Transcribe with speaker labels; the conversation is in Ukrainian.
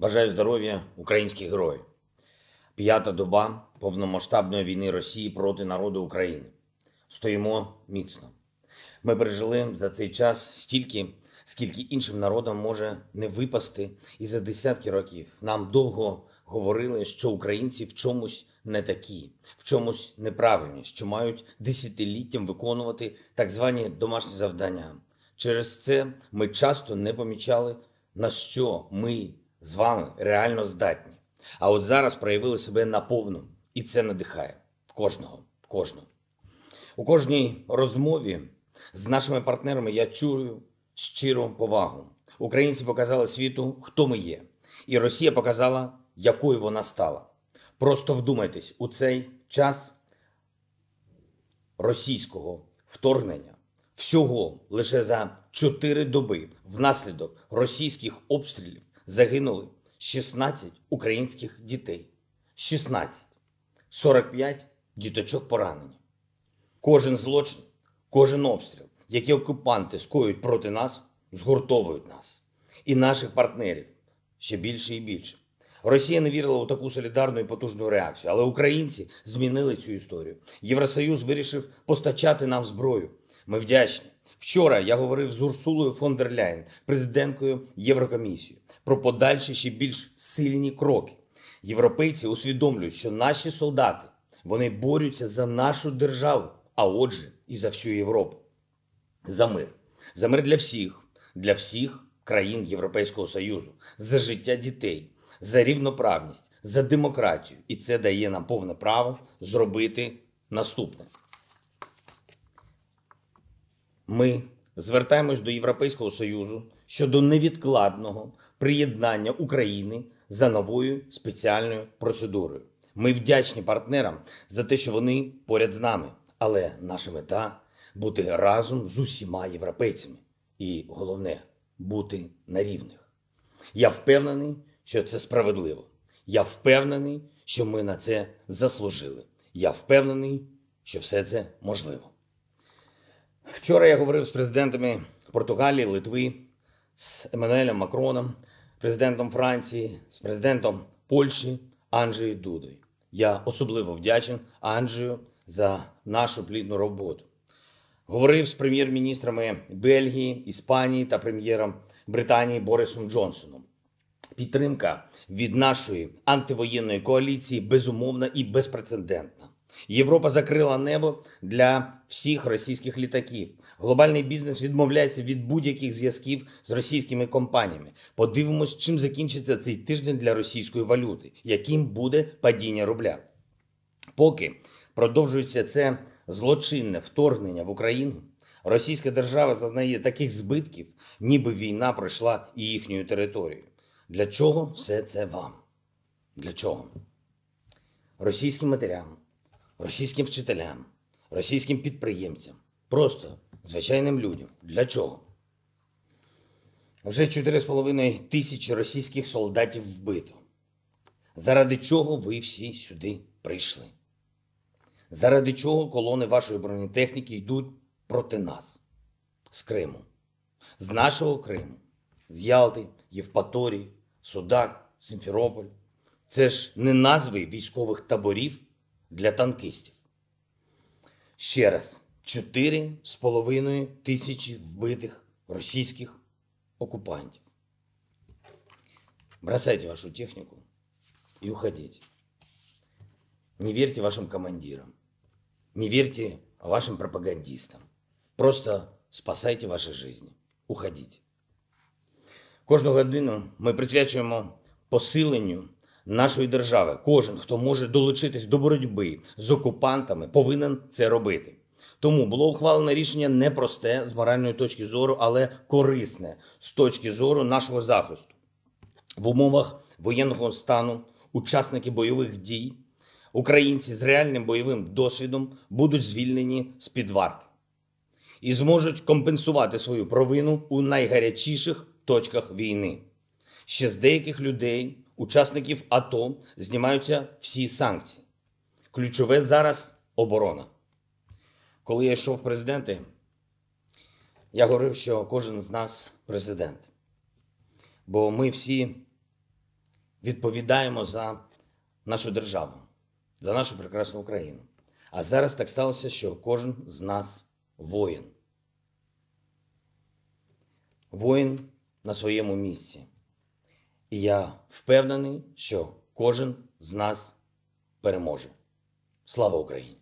Speaker 1: Бажаю здоров'я українських героїв. П'ята доба повномасштабної війни Росії проти народу України. Стоїмо міцно. Ми пережили за цей час стільки, скільки іншим народам може не випасти, і за десятки років нам довго говорили, що українці в чомусь не такі, в чомусь неправильні, що мають десятиліттям виконувати так звані домашні завдання. Через це ми часто не помічали, на що ми з вами реально здатні. А от зараз проявили себе наповну, і це надихає кожного. кожного. У кожній розмові з нашими партнерами я чую щиру повагу. Українці показали світу, хто ми є, і Росія показала, якою вона стала. Просто вдумайтесь у цей час російського вторгнення всього лише за 4 доби внаслідок російських обстрілів загинули 16 українських дітей. 16. 45 діточок поранені. Кожен злочин, кожен обстріл, який окупанти скоюють проти нас, згуртовують нас і наших партнерів ще більше і більше. Росія не вірила у таку солідарну і потужну реакцію, але українці змінили цю історію. Євросоюз вирішив постачати нам зброю, ми вдячні. Вчора я говорив з Урсулою фон дер Ляйн, президенткою Єврокомісії, про подальші ще більш сильні кроки. Європейці усвідомлюють, що наші солдати вони борються за нашу державу, а отже, і за всю Європу. За мир. За мир для всіх, для всіх країн Європейського Союзу, за життя дітей, за рівноправність, за демократію. І це дає нам повне право зробити наступне. Ми звертаємось до Європейського Союзу щодо невідкладного приєднання України за новою спеціальною процедурою. Ми вдячні партнерам за те, що вони поряд з нами. Але наша мета бути разом з усіма європейцями. І головне бути на рівних. Я впевнений, що це справедливо. Я впевнений, що ми на це заслужили. Я впевнений, що все це можливо. Вчора я говорив з президентами Португалії, Литви, з Еммануелем Макроном, президентом Франції, з президентом Польщі Анджею Дудою. Я особливо вдячен Анджею за нашу плідну роботу. Говорив з прем'єр-міністрами Бельгії, Іспанії та прем'єром Британії Борисом Джонсоном. Підтримка від нашої антивоєнної коаліції безумовна і безпрецедентна. Європа закрила небо для всіх російських літаків. Глобальний бізнес відмовляється від будь-яких зв'язків з російськими компаніями. Подивимось, чим закінчиться цей тиждень для російської валюти, яким буде падіння рубля. Поки продовжується це злочинне вторгнення в Україну, російська держава зазнає таких збитків, ніби війна пройшла і їхньою територією. Для чого все це вам? Для чого? Російським матерям російським вчителям, російським підприємцям, просто звичайним людям. Для чого? Вже 4,5 тисячі російських солдатів вбито. Заради чого ви всі сюди прийшли? Заради чого колони вашої бронетехніки йдуть проти нас з Криму, з нашого Криму, з Ялти, Євпаторії, Судак, Сімферополь? Це ж не назви військових таборів для танкистів. Ще раз, 4,5 тисячі вбитих російських окупантів. Бросайте вашу технику и уходите. Не верьте вашим командирам. Не верьте вашим пропагандистам. Просто спасайте ваші жизни. Уходіть. Кожну годину ми присвячуємо посиленню нашої держави. Кожен, хто може долучитись до боротьби з окупантами, повинен це робити. Тому було ухвалене рішення не просте з моральної точки зору, але корисне з точки зору нашого захисту. В умовах воєнного стану учасники бойових дій, українці з реальним бойовим досвідом будуть звільнені з під варти і зможуть компенсувати свою провину у найгарячіших точках війни. Ще з деяких людей, учасників АТО, знімаються всі санкції. Ключове зараз оборона. Коли я йшов в президенти, я говорив, що кожен з нас президент. Бо ми всі відповідаємо за нашу державу, за нашу прекрасну Україну. А зараз так сталося, що кожен з нас воїн. Воїн на своєму місці. І я впевнений, що кожен з нас переможе. Слава Україні!